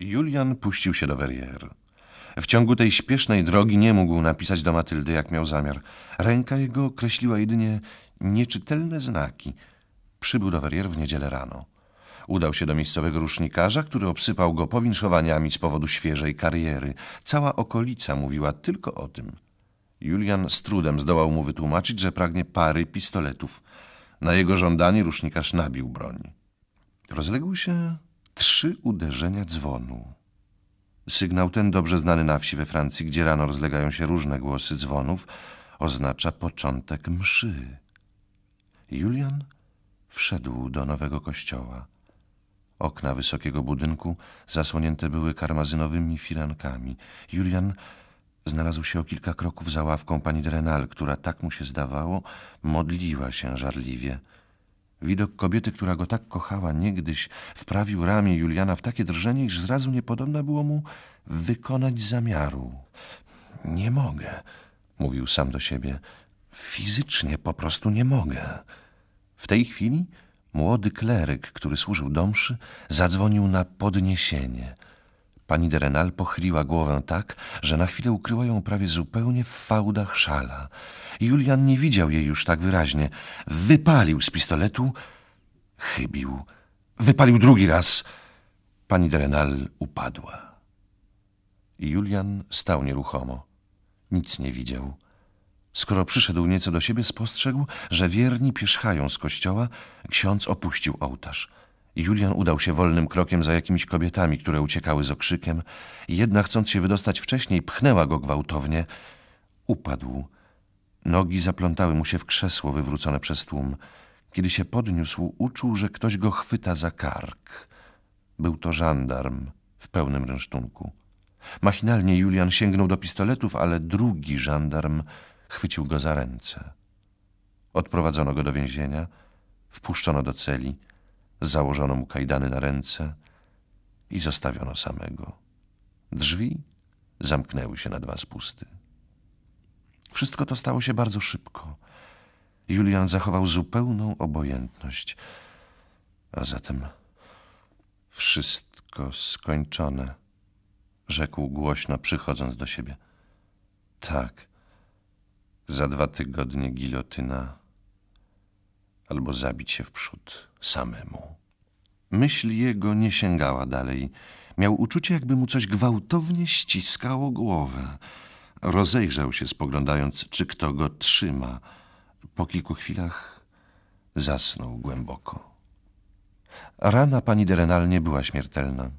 Julian puścił się do Verrier. W ciągu tej śpiesznej drogi nie mógł napisać do Matyldy, jak miał zamiar. Ręka jego kreśliła jedynie nieczytelne znaki. Przybył do Verrier w niedzielę rano. Udał się do miejscowego rusznikarza, który obsypał go powinszowaniami z powodu świeżej kariery. Cała okolica mówiła tylko o tym. Julian z trudem zdołał mu wytłumaczyć, że pragnie pary pistoletów. Na jego żądanie rusznikarz nabił broń. Rozległ się trzy uderzenia dzwonu. Sygnał ten, dobrze znany na wsi we Francji, gdzie rano rozlegają się różne głosy dzwonów, oznacza początek mszy. Julian wszedł do nowego kościoła. Okna wysokiego budynku zasłonięte były karmazynowymi firankami. Julian znalazł się o kilka kroków za ławką pani Drenal, która, tak mu się zdawało, modliła się żarliwie – Widok kobiety, która go tak kochała niegdyś, wprawił ramię Juliana w takie drżenie, iż zrazu niepodobna było mu wykonać zamiaru. Nie mogę, mówił sam do siebie. Fizycznie po prostu nie mogę. W tej chwili młody kleryk, który służył domszy, zadzwonił na podniesienie – Pani de Renal pochyliła głowę tak, że na chwilę ukryła ją prawie zupełnie w fałdach szala. Julian nie widział jej już tak wyraźnie. Wypalił z pistoletu, chybił. Wypalił drugi raz. Pani de Renal upadła. Julian stał nieruchomo. Nic nie widział. Skoro przyszedł nieco do siebie, spostrzegł, że wierni pierzchają z kościoła. Ksiądz opuścił ołtarz. Julian udał się wolnym krokiem za jakimiś kobietami, które uciekały z okrzykiem. Jedna, chcąc się wydostać wcześniej, pchnęła go gwałtownie. Upadł. Nogi zaplątały mu się w krzesło wywrócone przez tłum. Kiedy się podniósł, uczuł, że ktoś go chwyta za kark. Był to żandarm w pełnym rynsztunku. Machinalnie Julian sięgnął do pistoletów, ale drugi żandarm chwycił go za ręce. Odprowadzono go do więzienia, wpuszczono do celi – założono mu kajdany na ręce i zostawiono samego. Drzwi zamknęły się na dwa spusty. Wszystko to stało się bardzo szybko. Julian zachował zupełną obojętność, a zatem wszystko skończone, rzekł głośno, przychodząc do siebie. Tak, za dwa tygodnie gilotyna albo zabić się w przód samemu. Myśl jego nie sięgała dalej. Miał uczucie, jakby mu coś gwałtownie ściskało głowę. Rozejrzał się, spoglądając, czy kto go trzyma. Po kilku chwilach zasnął głęboko. Rana pani Derenal nie była śmiertelna.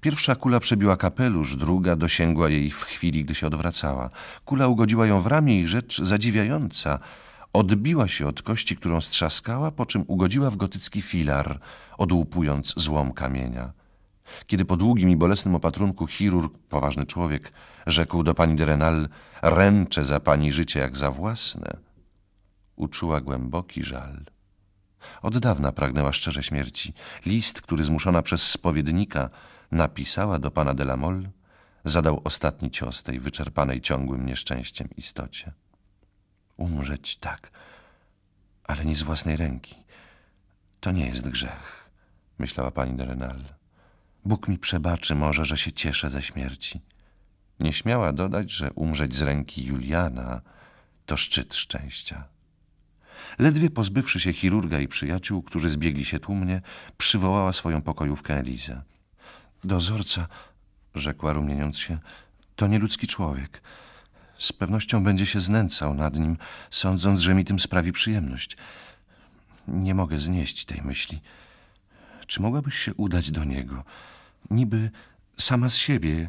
Pierwsza kula przebiła kapelusz, druga dosięgła jej w chwili, gdy się odwracała. Kula ugodziła ją w ramię i rzecz zadziwiająca – Odbiła się od kości, którą strzaskała, po czym ugodziła w gotycki filar, odłupując złom kamienia. Kiedy po długim i bolesnym opatrunku chirurg, poważny człowiek, rzekł do pani de Renal, ręczę za pani życie jak za własne, uczuła głęboki żal. Od dawna pragnęła szczerze śmierci. List, który zmuszona przez spowiednika napisała do pana de la Mol, zadał ostatni cios tej wyczerpanej ciągłym nieszczęściem istocie. Umrzeć tak, ale nie z własnej ręki. To nie jest grzech, myślała pani de Renal. Bóg mi przebaczy może, że się cieszę ze śmierci. Nie śmiała dodać, że umrzeć z ręki Juliana to szczyt szczęścia. Ledwie pozbywszy się chirurga i przyjaciół, którzy zbiegli się tłumnie, przywołała swoją pokojówkę Elizę. Dozorca, rzekła rumieniąc się, to nieludzki człowiek. Z pewnością będzie się znęcał nad nim, sądząc, że mi tym sprawi przyjemność. Nie mogę znieść tej myśli. Czy mogłabyś się udać do niego, niby sama z siebie,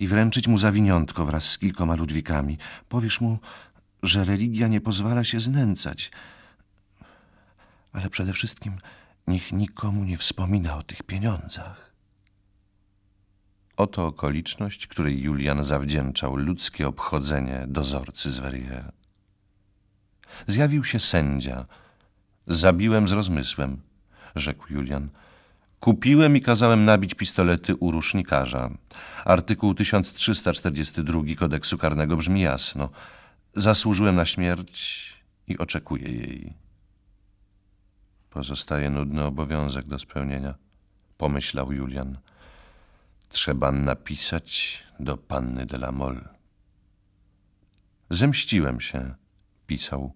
i wręczyć mu zawiniątko wraz z kilkoma ludwikami? Powiesz mu, że religia nie pozwala się znęcać. Ale przede wszystkim niech nikomu nie wspomina o tych pieniądzach. Oto okoliczność, której Julian zawdzięczał ludzkie obchodzenie dozorcy z Verrières. Zjawił się sędzia. Zabiłem z rozmysłem, rzekł Julian. Kupiłem i kazałem nabić pistolety u rusznikarza. Artykuł 1342 kodeksu karnego brzmi jasno. Zasłużyłem na śmierć i oczekuję jej. Pozostaje nudny obowiązek do spełnienia, pomyślał Julian trzeba napisać do panny de la Mol. Zemściłem się, pisał.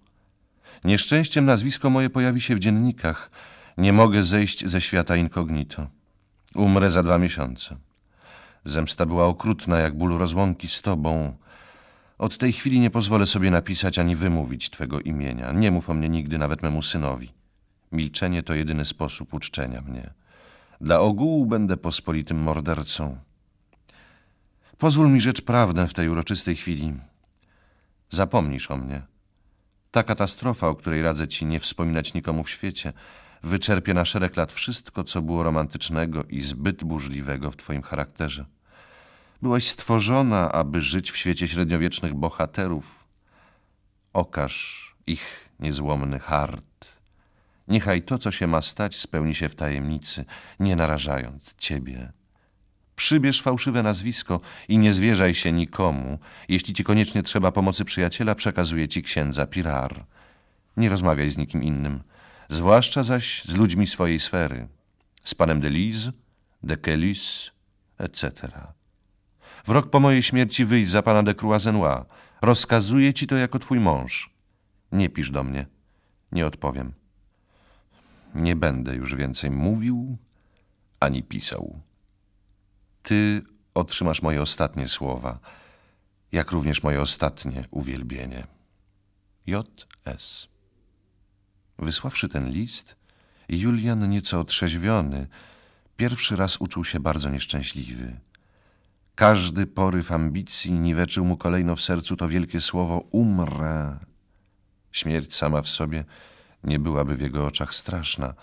Nieszczęściem nazwisko moje pojawi się w dziennikach. Nie mogę zejść ze świata incognito. Umrę za dwa miesiące. Zemsta była okrutna, jak ból rozłąki z tobą. Od tej chwili nie pozwolę sobie napisać ani wymówić twego imienia. Nie mów o mnie nigdy, nawet memu synowi. Milczenie to jedyny sposób uczczenia mnie. Dla ogółu będę pospolitym mordercą. Pozwól mi rzecz prawdę w tej uroczystej chwili. Zapomnisz o mnie. Ta katastrofa, o której radzę ci nie wspominać nikomu w świecie, wyczerpie na szereg lat wszystko, co było romantycznego i zbyt burzliwego w twoim charakterze. Byłaś stworzona, aby żyć w świecie średniowiecznych bohaterów. Okaż ich niezłomny hart. Niechaj to, co się ma stać, spełni się w tajemnicy, nie narażając Ciebie. Przybierz fałszywe nazwisko i nie zwierzaj się nikomu. Jeśli Ci koniecznie trzeba pomocy przyjaciela, przekazuje Ci księdza Pirar. Nie rozmawiaj z nikim innym, zwłaszcza zaś z ludźmi swojej sfery, z panem de Delise, de Kelis, etc. W rok po mojej śmierci wyjdź za pana de Croisenois. Rozkazuję ci to jako twój mąż. Nie pisz do mnie. Nie odpowiem. Nie będę już więcej mówił ani pisał. Ty otrzymasz moje ostatnie słowa, jak również moje ostatnie uwielbienie. J.S. Wysławszy ten list, Julian nieco otrzeźwiony, pierwszy raz uczuł się bardzo nieszczęśliwy. Każdy poryw ambicji niweczył mu kolejno w sercu to wielkie słowo umrę. Śmierć sama w sobie – nie byłaby w jego oczach straszna.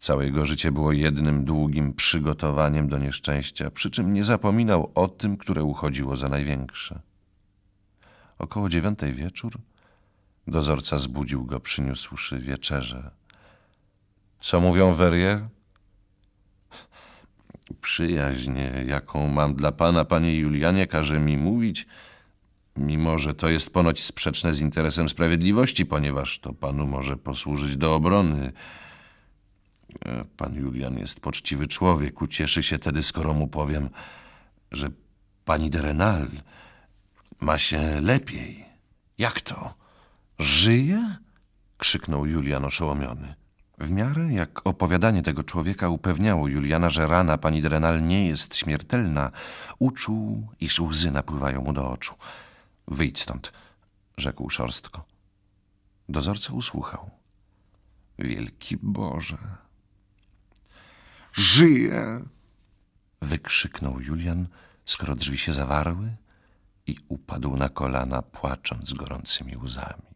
Całe jego życie było jednym długim przygotowaniem do nieszczęścia, przy czym nie zapominał o tym, które uchodziło za największe. Około dziewiątej wieczór dozorca zbudził go, przyniósłszy wieczerze. Co mówią Werje? Przyjaźń, jaką mam dla pana, panie Julianie, każe mi mówić, Mimo, że to jest ponoć sprzeczne z interesem sprawiedliwości, ponieważ to panu może posłużyć do obrony. E, pan Julian jest poczciwy człowiek. Ucieszy się tedy, skoro mu powiem, że pani de Renal ma się lepiej. Jak to? Żyje? krzyknął Julian oszołomiony. W miarę jak opowiadanie tego człowieka upewniało Juliana, że rana pani Drenal nie jest śmiertelna, uczuł, iż łzy napływają mu do oczu. Wyjdź stąd, rzekł szorstko. Dozorca usłuchał. Wielki Boże! Żyje! wykrzyknął Julian, skoro drzwi się zawarły i upadł na kolana, płacząc gorącymi łzami.